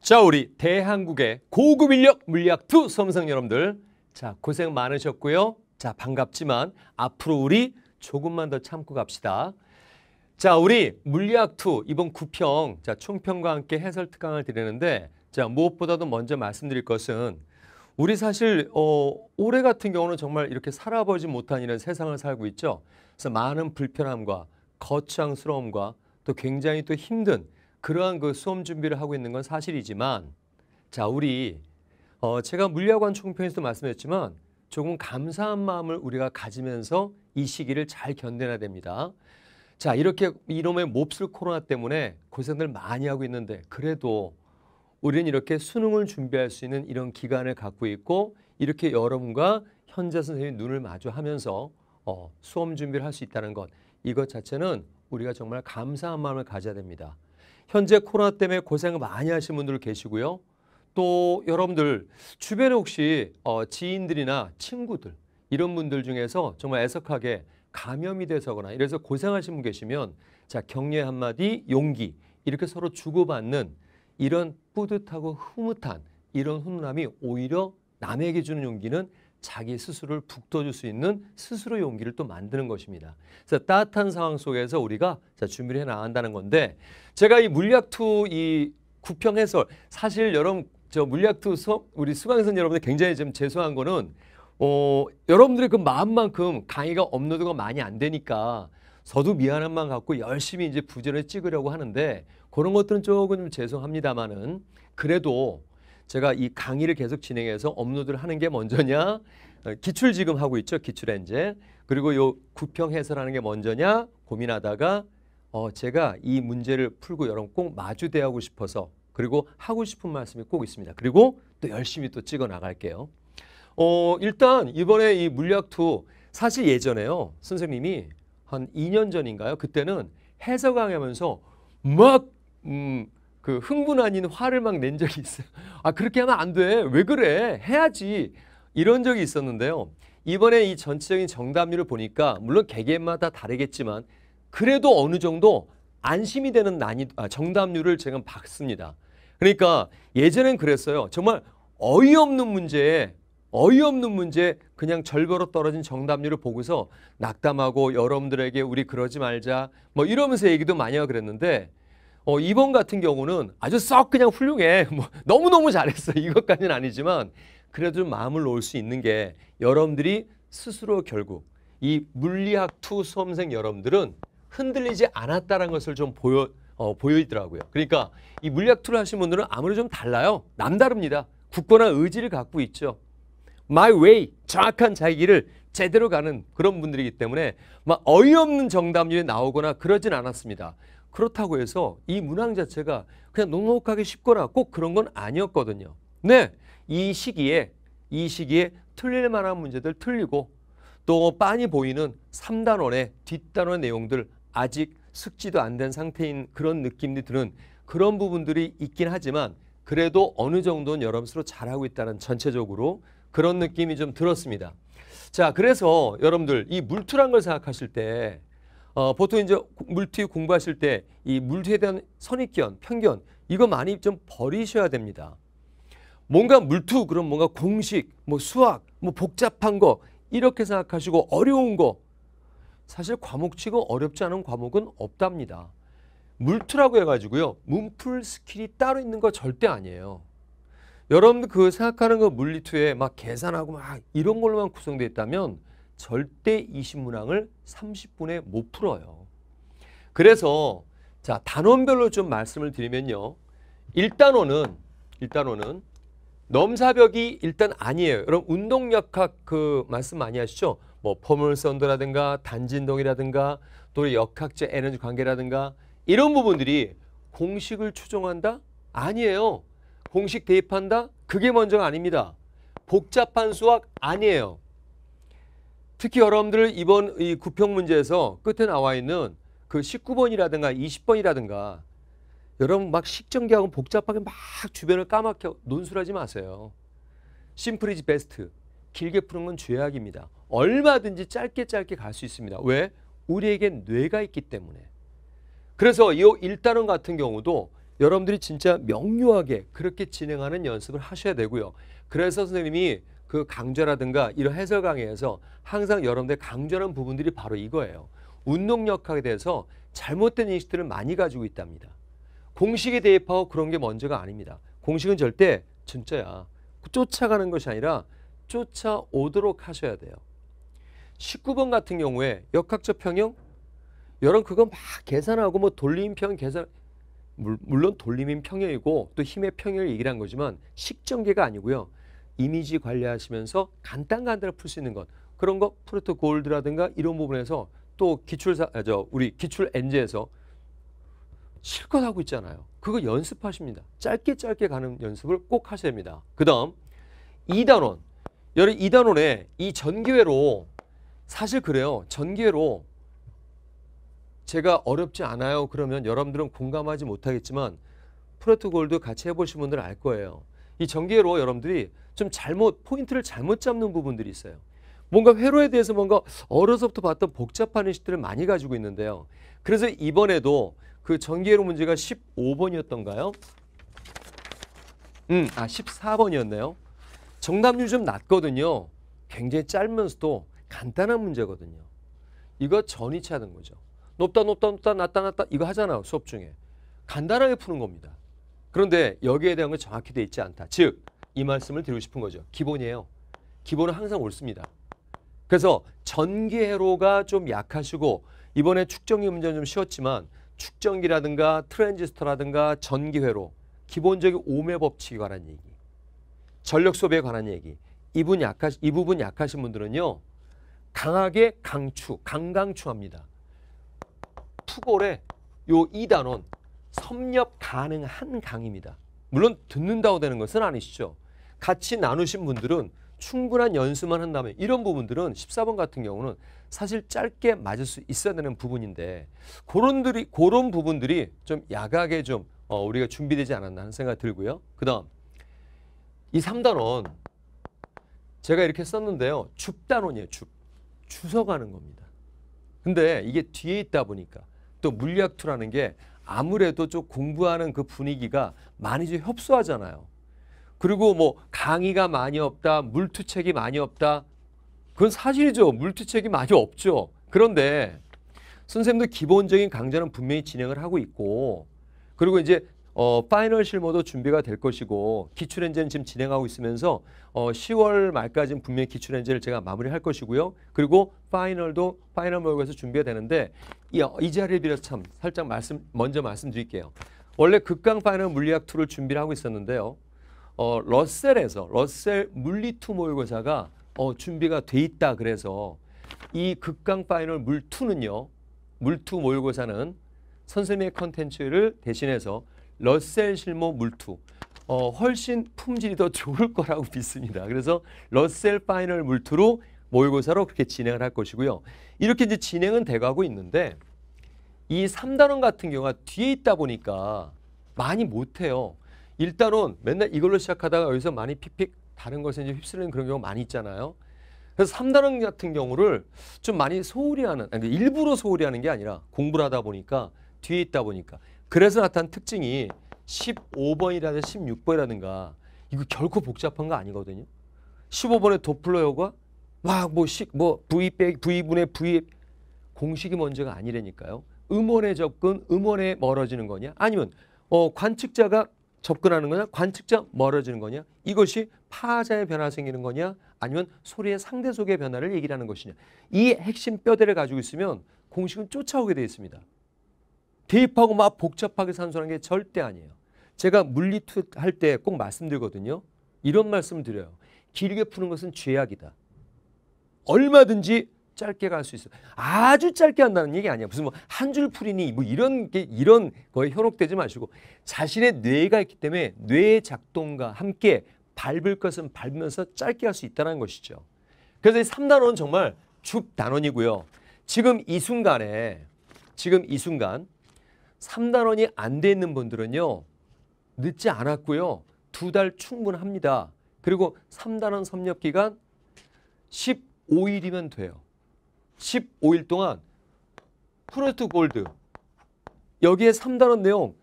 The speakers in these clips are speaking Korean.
자 우리 대한국의 고급 인력 물리학 2 수험생 여러분들 자 고생 많으셨고요. 자 반갑지만 앞으로 우리 조금만 더 참고 갑시다. 자 우리 물리학 2 이번 9평자 총평과 함께 해설 특강을 드리는데 자 무엇보다도 먼저 말씀드릴 것은 우리 사실 어, 올해 같은 경우는 정말 이렇게 살아보지 못한 이런 세상을 살고 있죠. 그래서 많은 불편함과 거창스러움과 또 굉장히 또 힘든 그러한 그 수험 준비를 하고 있는 건 사실이지만 자 우리 어 제가 물리학관 총평에서도 말씀했지만 조금 감사한 마음을 우리가 가지면서 이 시기를 잘 견뎌야 됩니다. 자 이렇게 이놈의 몹쓸 코로나 때문에 고생들 많이 하고 있는데 그래도 우리는 이렇게 수능을 준비할 수 있는 이런 기간을 갖고 있고 이렇게 여러분과 현재 선생님 눈을 마주하면서 어, 수험 준비를 할 수 있다는 것 이것 자체는 우리가 정말 감사한 마음을 가져야 됩니다. 현재 코로나 때문에 고생 많이 하신 분들 계시고요. 또 여러분들 주변에 혹시 어, 지인들이나 친구들 이런 분들 중에서 정말 애석하게 감염이 돼서거나 이래서 고생하신 분 계시면 자 격려 한마디 용기 이렇게 서로 주고받는 이런 뿌듯하고 흐뭇한 이런 훈훈이 오히려 남에게 주는 용기는 자기 스스로를 북돋을 수 있는 스스로의 용기를 또 만드는 것입니다. 그래서 따뜻한 상황 속에서 우리가 준비를 해 나간다는 건데 제가 이물리2이 구평 해설 사실 여러분 저물리2 우리 수강생 여러분들 굉장히 좀 죄송한 거는 어, 여러분들의 그 마음만큼 강의가 업로드가 많이 안 되니까 저도 미안함만 갖고 열심히 이제 부전을 찍으려고 하는데 그런 것들은 조금 죄송합니다만은 그래도 제가 이 강의를 계속 진행해서 업로드를 하는 게 먼저냐 어, 기출 지금 하고 있죠 기출엔제 그리고 요 구평 해설하는 게 먼저냐 고민하다가 어 제가 이 문제를 풀고 여러분 꼭 마주대하고 싶어서 그리고 하고 싶은 말씀이 꼭 있습니다 그리고 또 열심히 또 찍어 나갈게요 어 일단 이번에 이 물리학2 사실 예전에요 선생님이 한 2년 전인가요 그때는 해설강의 하면서 막 음, 그 흥분 아닌 화를 막 낸 적이 있어요. 아 그렇게 하면 안 돼. 왜 그래? 해야지. 이런 적이 있었는데요. 이번에 이 전체적인 정답률을 보니까 물론 개개인마다 다르겠지만 그래도 어느 정도 안심이 되는 난이 아, 정답률을 제가 봤습니다. 그러니까 예전엔 그랬어요. 정말 어이없는 문제에 어이없는 문제 그냥 절거로 떨어진 정답률을 보고서 낙담하고 여러분들에게 우리 그러지 말자 뭐 이러면서 얘기도 많이 하고 그랬는데 어, 2번 같은 경우는 아주 썩 그냥 훌륭해. 뭐 너무너무 잘했어. 이것까지는 아니지만 그래도 좀 마음을 놓을 수 있는 게 여러분들이 스스로 결국 이 물리학 투 수험생 여러분들은 흔들리지 않았다는 것을 좀 보여 어, 보있더라고요 그러니까 이 물리학 투를 하신 분들은 아무래도 좀 달라요. 남다릅니다. 굳건한 의지를 갖고 있죠. My way, 정확한 자기 길을 제대로 가는 그런 분들이기 때문에 막 어이없는 정답률이 나오거나 그러진 않았습니다. 그렇다고 해서 이 문항 자체가 그냥 녹록하게 쉽거나 꼭 그런 건 아니었거든요. 네, 이 시기에 이 시기에 틀릴 만한 문제들 틀리고 또 빤히 보이는 3단원의 뒷단원 내용들 아직 숙지도 안 된 상태인 그런 느낌이 드는 그런 부분들이 있긴 하지만 그래도 어느 정도는 여러분스로 잘하고 있다는 전체적으로 그런 느낌이 좀 들었습니다. 자, 그래서 여러분들 이 물투란 걸 생각하실 때 어, 보통 이제 물투 공부하실 때 이 물투에 대한 선입견, 편견 이거 많이 좀 버리셔야 됩니다. 뭔가 물투 그럼 뭔가 공식, 뭐 수학, 뭐 복잡한 거 이렇게 생각하시고 어려운 거 사실 과목치고 어렵지 않은 과목은 없답니다. 물투라고 해가지고요. 문풀 스킬이 따로 있는 거 절대 아니에요. 여러분 그 생각하는 그 물리투에 막 계산하고 막 이런 걸로만 구성되어 있다면 절대 2 0문항을 30분에 못 풀어요. 그래서 자 단원별로 좀 말씀을 드리면요. 1단원은 1단원은 넘사벽이 일단 아니에요. 여러분 운동역학 그 말씀 많이 하시죠? 뭐 포물선도라든가 단진동이라든가 또 역학제 에너지 관계라든가 이런 부분들이 공식을 추정한다? 아니에요. 공식 대입한다? 그게 먼저가 아닙니다. 복잡한 수학 아니에요. 특히 여러분들 이번 이 구평 문제에서 끝에 나와 있는 그 19번이라든가 20번이라든가 여러분 막 식전기하고 복잡하게 막 주변을 까맣게 논술하지 마세요. 심플이지 베스트. 길게 푸는 건 죄악입니다. 얼마든지 짧게 짧게 갈 수 있습니다. 왜? 우리에겐 뇌가 있기 때문에. 그래서 이 일단원 같은 경우도 여러분들이 진짜 명료하게 그렇게 진행하는 연습을 하셔야 되고요. 그래서 선생님이 그 강좌라든가 이런 해설 강의에서 항상 여러분들 강조하는 부분들이 바로 이거예요. 운동 역학에 대해서 잘못된 인식들을 많이 가지고 있답니다. 공식에 대입하고 그런 게 먼저가 아닙니다. 공식은 절대 진짜야. 쫓아가는 것이 아니라 쫓아오도록 하셔야 돼요. 19번 같은 경우에 역학적 평형 여러분 그거 막 계산하고 뭐 돌림평 계산 물론 돌림인 평형이고 또 힘의 평형을 얘기한 거지만 식전계가 아니고요. 이미지 관리하시면서 간단간단하게 풀수 있는 것 그런 거 프로토 골드라든가 이런 부분에서 또 기출사 아, 저 우리 기출 엔지에서 실컷 하고 있잖아요. 그거 연습하십니다. 짧게 짧게 가는 연습을 꼭 하셔야 됩니다. 그 다음 2단원 여러분 2단원에 이 전기회로 사실 그래요. 전기회로 제가 어렵지 않아요. 그러면 여러분들은 공감하지 못하겠지만 프로토골드 같이 해보신 분들은 알 거예요. 이 전기회로 여러분들이 좀 잘못 포인트를 잘못 잡는 부분들이 있어요. 뭔가 회로에 대해서 뭔가 어려서부터 봤던 복잡한 인식들을 많이 가지고 있는데요. 그래서 이번에도 그 전기회로 문제가 15번이었던가요? 음, 아 14번이었네요. 정답률 좀 낮거든요. 굉장히 짧면서도 간단한 문제거든요. 이거 전이차는 거죠. 높다 높다 높다 낮다 낮다 이거 하잖아요. 수업 중에. 간단하게 푸는 겁니다. 그런데 여기에 대한 건 정확히 돼 있지 않다. 즉이 말씀을 드리고 싶은 거죠. 기본이에요. 기본은 항상 옳습니다. 그래서 전기회로가 좀 약하시고 이번에 축정기 문제는 좀 쉬웠지만 축정기라든가 트랜지스터라든가 전기회로 기본적인 오매 법칙에 관한 얘기 전력 소비에 관한 얘기 이분 약하, 이 부분 약하신 분들은요 강하게 강추 강강추합니다 푸골의 요 2단원 섭렵 가능한 강입니다 물론 듣는다고 되는 것은 아니시죠 같이 나누신 분들은 충분한 연습만 한다면 이런 부분들은 14번 같은 경우는 사실 짧게 맞을 수 있어야 되는 부분인데 그런들이 그런 부분들이 좀 야각에 좀 어, 우리가 준비되지 않았나 하는 생각이 들고요. 그다음 이 3단원 제가 이렇게 썼는데요. 줍단원이에요. 줍. 주서가는 겁니다. 근데 이게 뒤에 있다 보니까 또 물리학2라는 게 아무래도 좀 공부하는 그 분위기가 많이 좀 협소하잖아요. 그리고 뭐 강의가 많이 없다, 물투책이 많이 없다. 그건 사실이죠. 물투책이 많이 없죠. 그런데 선생님도 기본적인 강좌는 분명히 진행을 하고 있고 그리고 이제 어, 파이널 실무도 준비가 될 것이고 기출엔진 지금 진행하고 있으면서 어, 10월 말까지는 분명히 기출엔진을 제가 마무리할 것이고요. 그리고 파이널도 파이널 모의고에서 준비가 되는데 이, 이 자리를 빌어서 참 살짝 말씀 먼저 말씀드릴게요. 원래 극강 파이널 물리학 2를 준비를 하고 있었는데요. 어, 러셀에서 러셀 물리투 모의고사가 어, 준비가 돼 있다 그래서 이 극강 파이널 물투는요. 물투 모의고사는 선생님의 컨텐츠를 대신해서 러셀 실무 물투 어, 훨씬 품질이 더 좋을 거라고 믿습니다. 그래서 러셀 파이널 물투로 모의고사로 그렇게 진행을 할 것이고요. 이렇게 이제 진행은 돼가고 있는데 이 3단원 같은 경우가 뒤에 있다 보니까 많이 못해요. 일단은 맨날 이걸로 시작하다가 여기서 많이 픽픽 다른 것에 이제 휩쓸리는 그런 경우 가 많이 있잖아요. 그래서 3단원 같은 경우를 좀 많이 소홀히 하는, 아니, 그러니까 일부러 소홀히 하는 게 아니라 공부를 하다 보니까 뒤에 있다 보니까 그래서 나타난 특징이 15번이라든가 16번이라든가 이거 결코 복잡한 거 아니거든요. 15번의 도플러 효과 막뭐 식, 뭐 V V분의 V 공식이 먼저가 아니라니까요. 음원의 접근, 음원에 멀어지는 거냐? 아니면 어, 관측자가 접근하는 거냐 관측적 멀어지는 거냐 이것이 파자의 변화 생기는 거냐 아니면 소리의 상대 속의 변화를 얘기하는 것이냐 이 핵심 뼈대를 가지고 있으면 공식은 쫓아오게 되어 있습니다. 대입하고 막 복잡하게 산소라는게 절대 아니에요. 제가 물리 할때 꼭 말씀드리거든요. 이런 말씀을 드려요. 길게 푸는 것은 죄악이다. 얼마든지 짧게 갈 수 있어. 아주 짧게 한다는 얘기 아니야. 무슨 뭐 한 줄 풀이니 뭐 이런 게 이런 거에 현혹되지 마시고 자신의 뇌가 있기 때문에 뇌 작동과 함께 밟을 것은 밟으면서 짧게 할 수 있다는 것이죠. 그래서 이 3단원은 정말 줍 단원이고요. 지금 이 순간에 지금 이 순간 3단원이 안 돼 있는 분들은요. 늦지 않았고요. 두 달 충분합니다. 그리고 3단원 섭렵 기간 15일이면 돼요. 15일 동안 프로젝트 골드 여기에 3단원 내용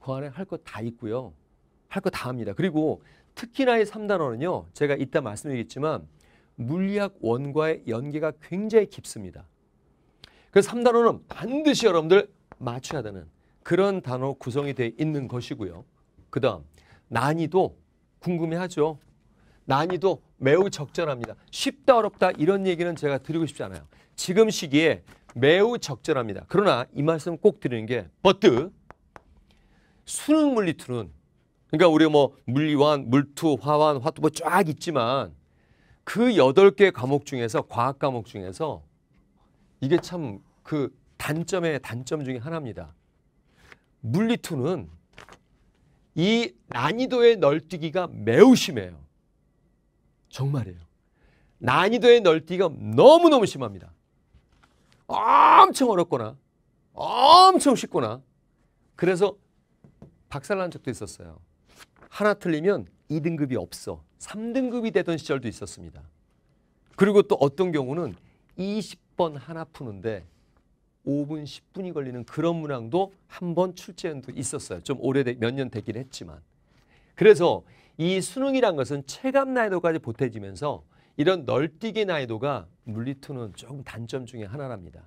그 안에 할 거 다 있고요. 할 거 다 합니다. 그리고 특히나 이 3단원은요. 제가 이따 말씀드리겠지만 물리학 원과의 연계가 굉장히 깊습니다. 그래서 3단원은 반드시 여러분들 맞춰야 되는 그런 단어 구성이 되어 있는 것이고요. 그 다음 난이도 궁금해하죠. 난이도 매우 적절합니다. 쉽다 어렵다 이런 얘기는 제가 드리고 싶지 않아요. 지금 시기에 매우 적절합니다. 그러나 이 말씀 꼭 드리는 게 버트 수능 물리투는 그러니까 우리가 뭐 물리환, 물투, 화환, 화투 뭐 쫙 있지만 그 여덟 개 과목 중에서 과학 과목 중에서 이게 참 그 단점의 단점 중에 하나입니다. 물리투는 이 난이도의 널뛰기가 매우 심해요. 정말이에요. 난이도의 널뛰기가 너무너무 심합니다. 엄청 어렵거나 엄청 쉽거나 그래서 박살난 적도 있었어요. 하나 틀리면 2등급이 없어. 3등급이 되던 시절도 있었습니다. 그리고 또 어떤 경우는 20번 하나 푸는데 5분, 10분이 걸리는 그런 문항도 한 번 출제한도 있었어요. 좀 오래돼 몇 년 되긴 했지만. 그래서 이 수능이란 것은 체감 난이도까지 보태지면서 이런 널뛰기 난이도가 물리투는 조금 단점 중에 하나랍니다.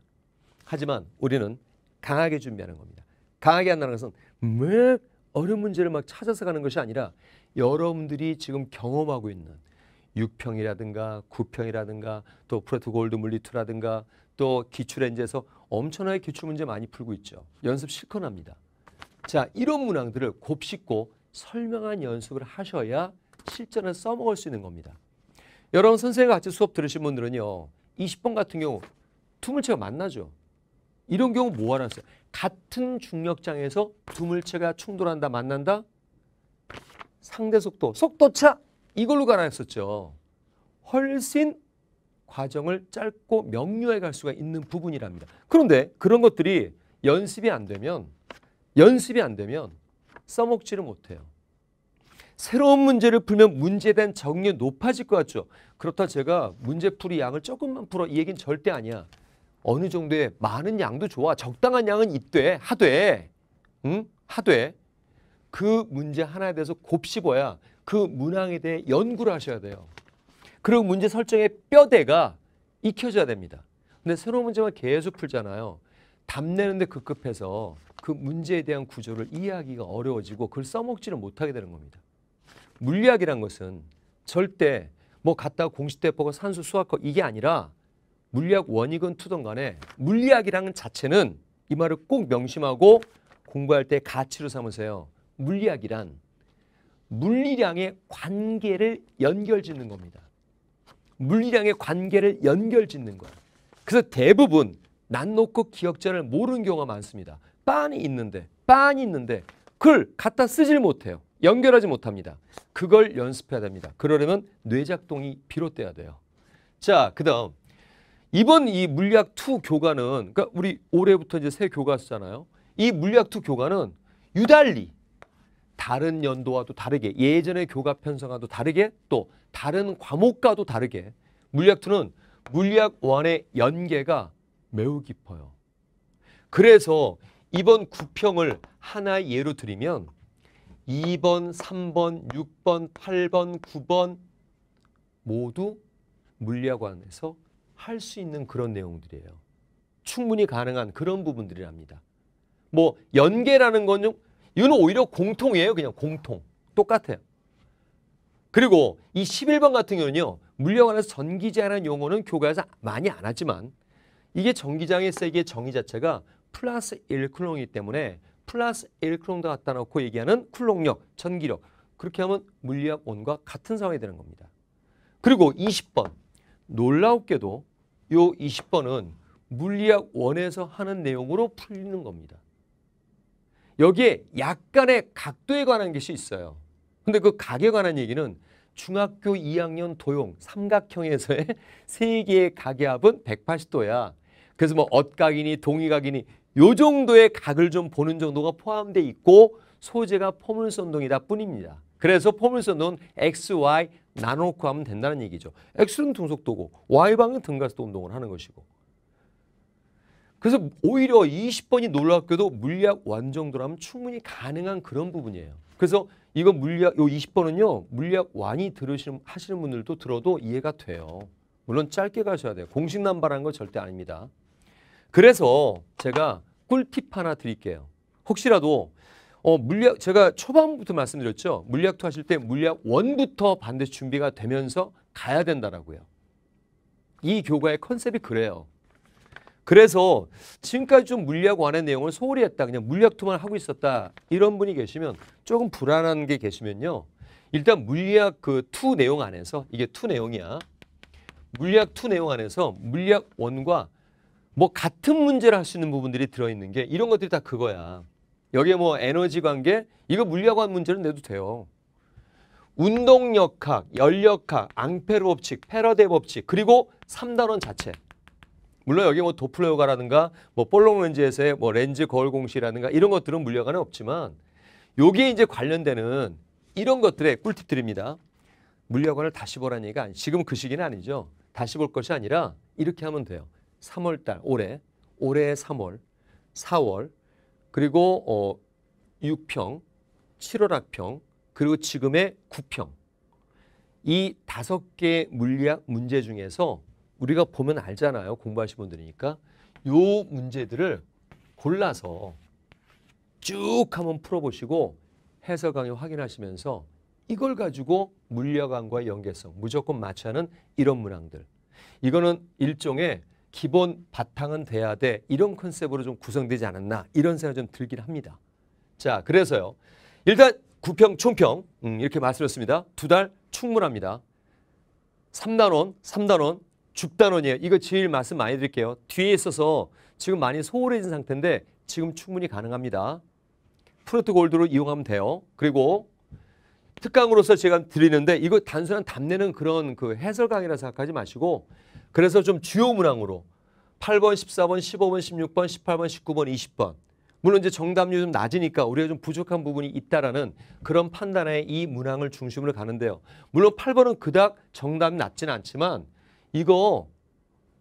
하지만 우리는 강하게 준비하는 겁니다. 강하게 한다는 것은 왜 어려운 문제를 막 찾아서 가는 것이 아니라 여러분들이 지금 경험하고 있는 6평이라든가 9평이라든가 또 프레트 골드 물리투라든가 또 기출렌즈에서 엄청나게 기출 문제 많이 풀고 있죠. 연습 실컷 합니다. 자, 이런 문항들을 곱씹고 설명한 연습을 하셔야 실전에 써먹을 수 있는 겁니다. 여러분 선생님과 같이 수업 들으신 분들은요. 20번 같은 경우 두 물체가 만나죠. 이런 경우 뭐하았어요 같은 중력장에서 두 물체가 충돌한다 만난다. 상대 속도, 속도차 이걸로 가라했었죠. 훨씬 과정을 짧고 명료하게 갈 수가 있는 부분이랍니다. 그런데 그런 것들이 연습이 안 되면 연습이 안 되면 써먹지를 못해요. 새로운 문제를 풀면 문제에 대한 정리 높아질 것 같죠. 그렇다 제가 문제풀이 양을 조금만 풀어 이 얘기는 절대 아니야. 어느 정도의 많은 양도 좋아. 적당한 양은 있되 하되 응? 하되 그 문제 하나에 대해서 곱씹어야 그 문항에 대해 연구를 하셔야 돼요. 그리고 문제 설정의 뼈대가 익혀져야 됩니다. 근데 새로운 문제만 계속 풀잖아요. 답내는데 급급해서 그 문제에 대한 구조를 이해하기가 어려워지고 그걸 써먹지를 못하게 되는 겁니다. 물리학이란 것은 절대 뭐 갖다 공식대법과 산수 수학과 이게 아니라 물리학 원익은 투던 간에 물리학이라는 자체는 이 말을 꼭 명심하고 공부할 때 가치로 삼으세요. 물리학이란 물리량의 관계를 연결 짓는 겁니다. 물리량의 관계를 연결 짓는 거예요. 그래서 대부분 난 놓고 기억자를 모르는 경우가 많습니다. 빤이 있는데, 빤이 있는데 그걸 갖다 쓰질 못해요. 연결하지 못합니다. 그걸 연습해야 됩니다. 그러려면 뇌작동이 비롯돼야 돼요. 자, 그 다음. 이번 이 물리학 2 교과는, 그러니까 우리 올해부터 이제 새 교과 잖아요이 물리학 2 교과는 유달리 다른 연도와도 다르게 예전의 교과 편성과도 다르게 또 다른 과목과도 다르게 물리학 2는 물리학 1의 연계가 매우 깊어요. 그래서 이번 구평을 하나의 예로 드리면 2번, 3번, 6번, 8번, 9번 모두 물리학 안에서 할 수 있는 그런 내용들이에요. 충분히 가능한 그런 부분들이랍니다. 뭐 연계라는 건좀 이건 오히려 공통이에요. 그냥 공통. 똑같아요. 그리고 이 11번 같은 경우는요. 물리학 안에서 전기장이라는 용어는 교과에서 많이 안 하지만 이게 전기장의 세계의 정의 자체가 플러스 1클롱이기 때문에 플러스 일쿨롱도 갖다 놓고 얘기하는 쿨롱력, 전기력. 그렇게 하면 물리학 원과 같은 상황이 되는 겁니다. 그리고 20번. 놀라웠게도 요 20번은 물리학 원에서 하는 내용으로 풀리는 겁니다. 여기에 약간의 각도에 관한 것이 있어요. 근데 그 각에 관한 얘기는 중학교 2학년 도용 삼각형에서의 세 개의 각의 합은 180도야. 그래서 뭐 엇각이니 동의각이니 요 정도의 각을 좀 보는 정도가 포함되어 있고 소재가 포물선동이다 뿐입니다. 그래서 포물선동은 x, y 나눠놓고 하면 된다는 얘기죠. x는 등속도고 y방은 등가속도 운동을 하는 것이고 그래서 오히려 20번이 놀랍게도 물리학 완정도라면 충분히 가능한 그런 부분이에요. 그래서 이거 물리학 요 20번은요. 물리학 완이 들으시는 하시는 분들도 들어도 이해가 돼요. 물론 짧게 가셔야 돼요. 공식 남발한 건 절대 아닙니다. 그래서 제가 꿀팁 하나 드릴게요. 혹시라도 어, 물리학 제가 초반부터 말씀드렸죠. 물리학투 하실 때 물리학 원부터 반드시 준비가 되면서 가야 된다라고요. 이 교과의 컨셉이 그래요. 그래서 지금까지 좀 물리학 원의 내용을 소홀히 했다. 그냥 물리학투만 하고 있었다. 이런 분이 계시면 조금 불안한 게 계시면요. 일단 물리학 그투 내용 안에서 이게 투 내용이야. 물리학 투 내용 안에서 물리학 원과 뭐 같은 문제를 할 수 있는 부분들이 들어있는 게 이런 것들이 다 그거야. 여기에 뭐 에너지 관계 이거 물리학관 문제는 내도 돼요. 운동역학, 열역학, 앙페르 법칙, 패러데 법칙 그리고 3단원 자체. 물론 여기 뭐 도플러 효과라든가 뭐 볼록 렌즈에서의 뭐 렌즈 거울 공식이라든가 이런 것들은 물리학관에 없지만 여기에 이제 관련되는 이런 것들의 꿀팁 들입니다 물리학관을 다시 보라는 얘기가 지금 그 시기는 아니죠. 다시 볼 것이 아니라 이렇게 하면 돼요. 3월 달 올해 올해 3월, 4월 그리고 어 6평, 7월 학평 그리고 지금의 9평 이 다섯 개의 물리학 문제 중에서 우리가 보면 알잖아요. 공부하신 분들이니까 요 문제들을 골라서 쭉 한번 풀어보시고 해설 강의 확인하시면서 이걸 가지고 물리학과 연계성 무조건 맞춰야 하는 이런 문항들 이거는 일종의 기본 바탕은 돼야 돼 이런 컨셉으로 좀 구성되지 않았나 이런 생각이 좀 들긴 합니다. 자 그래서요 일단 구평 총평 음, 이렇게 말씀드렸습니다. 두 달 충분합니다. 3단원 3단원 죽단원이에요. 이거 제일 말씀 많이 드릴게요. 뒤에 있어서 지금 많이 소홀해진 상태인데 지금 충분히 가능합니다. 프로토 골드로 이용하면 돼요. 그리고 특강으로서 제가 드리는데 이거 단순한 답내는 그런 그 해설 강의라 생각하지 마시고 그래서 좀 주요 문항으로 8번, 14번, 15번, 16번, 18번, 19번, 20번. 물론 이제 정답률이 좀 낮으니까 우리가 좀 부족한 부분이 있다라는 그런 판단에 이 문항을 중심으로 가는데요. 물론 8번은 그닥 정답이 낮지는 않지만 이거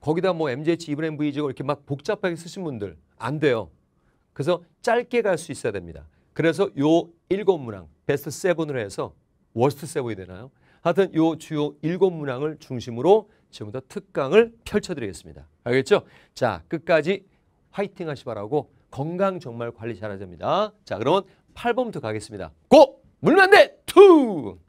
거기다 뭐 MGH, 이브랜 v 제 이렇게 막 복잡하게 쓰신 분들 안 돼요. 그래서 짧게 갈 수 있어야 됩니다. 그래서 요일 문항 베스트 세으로 해서 워스트 세이 되나요? 하여튼 요 주요 일 문항을 중심으로 지금부터 특강을 펼쳐드리겠습니다. 알겠죠? 자, 끝까지 화이팅 하시 바라고 건강 정말 관리 잘하셔야 됩니다. 자, 그러면 8번부터 가겠습니다. 고! 물만대 투!